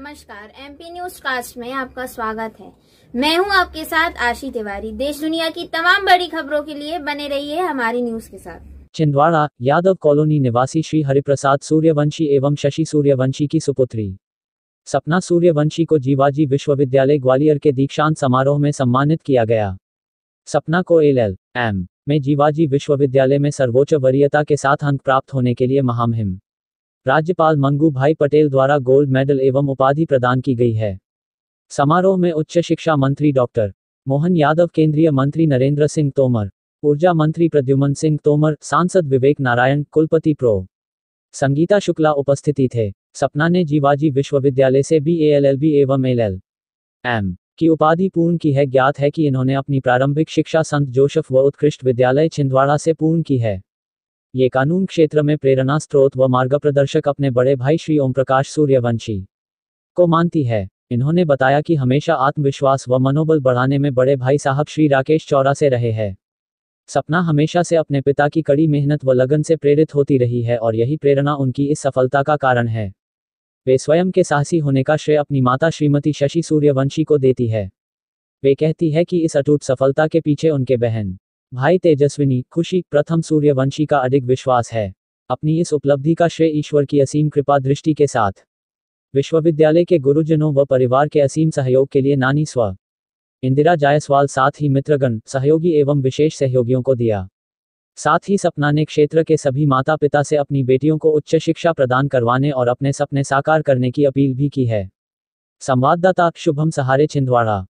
नमस्कार MP news cast में आपका स्वागत है मैं हूं आपके साथ आशी तिवारी देश दुनिया की तमाम बड़ी खबरों के लिए बने रहिए हमारी न्यूज के साथ छिंदवाड़ा यादव कॉलोनी निवासी श्री हरिप्रसाद सूर्यवंशी एवं शशि सूर्यवंशी की सुपुत्री सपना सूर्यवंशी को जीवाजी विश्वविद्यालय ग्वालियर के दीक्षांत समारोह में सम्मानित किया गया सपना को एल एल एम में जीवाजी विश्वविद्यालय में सर्वोच्च वरीयता के साथ अंक प्राप्त होने के लिए महामहिम राज्यपाल मंगू भाई पटेल द्वारा गोल्ड मेडल एवं उपाधि प्रदान की गई है समारोह में उच्च शिक्षा मंत्री डॉक्टर मोहन यादव केंद्रीय मंत्री नरेंद्र सिंह तोमर ऊर्जा मंत्री प्रद्युमन सिंह तोमर सांसद विवेक नारायण कुलपति प्रो संगीता शुक्ला उपस्थिति थे सपना ने जीवाजी विश्वविद्यालय से बी ए एवं एल एल एम की उपाधि पूर्ण की है ज्ञात है कि इन्होंने अपनी प्रारंभिक शिक्षा संत जोसेफ व उत्कृष्ट विद्यालय छिंदवाड़ा से पूर्ण की है ये कानून क्षेत्र में प्रेरणा स्रोत व मार्ग प्रदर्शक अपने बड़े भाई श्री ओम प्रकाश सूर्यवंशी को मानती है इन्होंने बताया कि हमेशा आत्मविश्वास व मनोबल बढ़ाने में बड़े भाई साहब श्री राकेश चौरा से रहे हैं सपना हमेशा से अपने पिता की कड़ी मेहनत व लगन से प्रेरित होती रही है और यही प्रेरणा उनकी इस सफलता का कारण है वे स्वयं के साहसी होने का श्रेय अपनी माता श्रीमती शशि सूर्यवंशी को देती है वे कहती है कि इस अटूट सफलता के पीछे उनके बहन भाई तेजस्विनी खुशी प्रथम सूर्यवंशी का अधिक विश्वास है अपनी इस उपलब्धि का श्रेय ईश्वर की असीम कृपा दृष्टि के साथ विश्वविद्यालय के गुरुजनों व परिवार के असीम सहयोग के लिए नानी स्व इंदिरा जायसवाल साथ ही मित्रगण सहयोगी एवं विशेष सहयोगियों को दिया साथ ही सपना ने क्षेत्र के सभी माता पिता से अपनी बेटियों को उच्च शिक्षा प्रदान करवाने और अपने सपने साकार करने की अपील भी की है संवाददाता शुभम सहारे छिंदवाड़ा